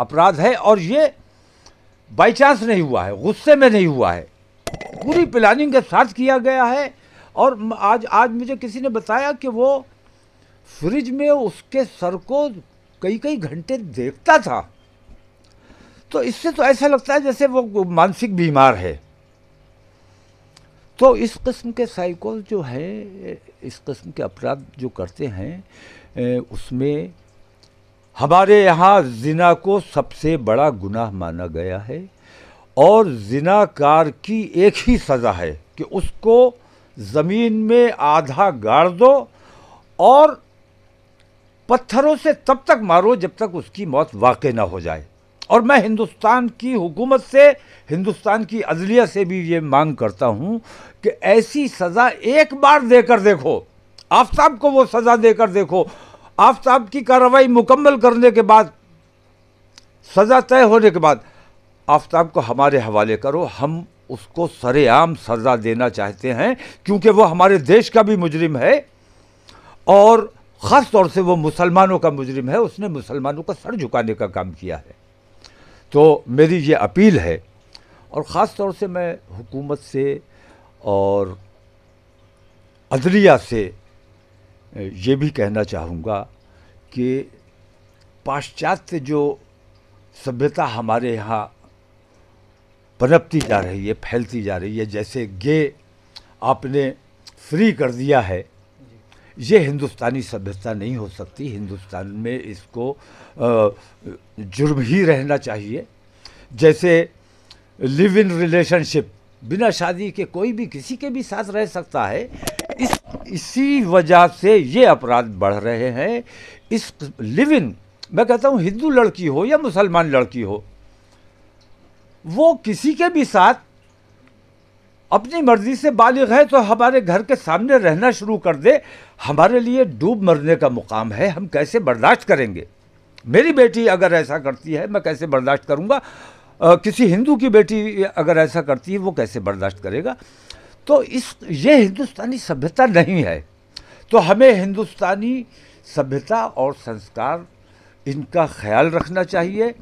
अपराध है और ये बाई चांस नहीं हुआ है गुस्से में नहीं हुआ है पूरी प्लानिंग के साथ किया गया है और आज आज मुझे किसी ने बताया कि वो फ्रिज में उसके सर को कई कई घंटे देखता था तो इससे तो ऐसा लगता है जैसे वो मानसिक बीमार है तो इस किस्म के साइकोल जो है इस किस्म के अपराध जो करते हैं उसमें हमारे यहाँ जिना को सबसे बड़ा गुनाह माना गया है और जिनाकार की एक ही सज़ा है कि उसको ज़मीन में आधा गाड़ दो और पत्थरों से तब तक मारो जब तक उसकी मौत वाक़ ना हो जाए और मैं हिंदुस्तान की हुकूमत से हिंदुस्तान की अदलिया से भी ये मांग करता हूँ कि ऐसी सज़ा एक बार देकर देखो आफ्ताब को वो सज़ा देकर देखो आफ्ताब की कार्रवाई मुकम्मल करने के बाद सज़ा तय होने के बाद आफ्ताब को हमारे हवाले करो हम उसको सरेआम सज़ा देना चाहते हैं क्योंकि वो हमारे देश का भी मुजरिम है और ख़ास तौर से वो मुसलमानों का मुजरिम है उसने मुसलमानों का सर झुकाने का काम किया है तो मेरी ये अपील है और ख़ास तौर से मैं हुकूमत से और अदलिया से ये भी कहना चाहूँगा कि पाश्चात्य जो सभ्यता हमारे यहाँ पनपती जा रही है फैलती जा रही है जैसे गे आपने फ्री कर दिया है ये हिंदुस्तानी सभ्यता नहीं हो सकती हिंदुस्तान में इसको जुर्म ही रहना चाहिए जैसे लिव इन रिलेशनशिप बिना शादी के कोई भी किसी के भी साथ रह सकता है इस इसी वजह से ये अपराध बढ़ रहे हैं इस लिव इन मैं कहता हूँ हिंदू लड़की हो या मुसलमान लड़की हो वो किसी के भी साथ अपनी मर्जी से बालिग है तो हमारे घर के सामने रहना शुरू कर दे हमारे लिए डूब मरने का मुकाम है हम कैसे बर्दाश्त करेंगे मेरी बेटी अगर ऐसा करती है मैं कैसे बर्दाश्त करूँगा किसी हिंदू की बेटी अगर ऐसा करती है वो कैसे बर्दाश्त करेगा तो इस ये हिंदुस्तानी सभ्यता नहीं है तो हमें हिंदुस्तानी सभ्यता और संस्कार इनका ख्याल रखना चाहिए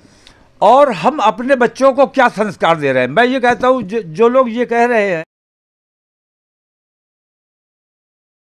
और हम अपने बच्चों को क्या संस्कार दे रहे हैं मैं ये कहता हूँ जो जो लोग ये कह रहे हैं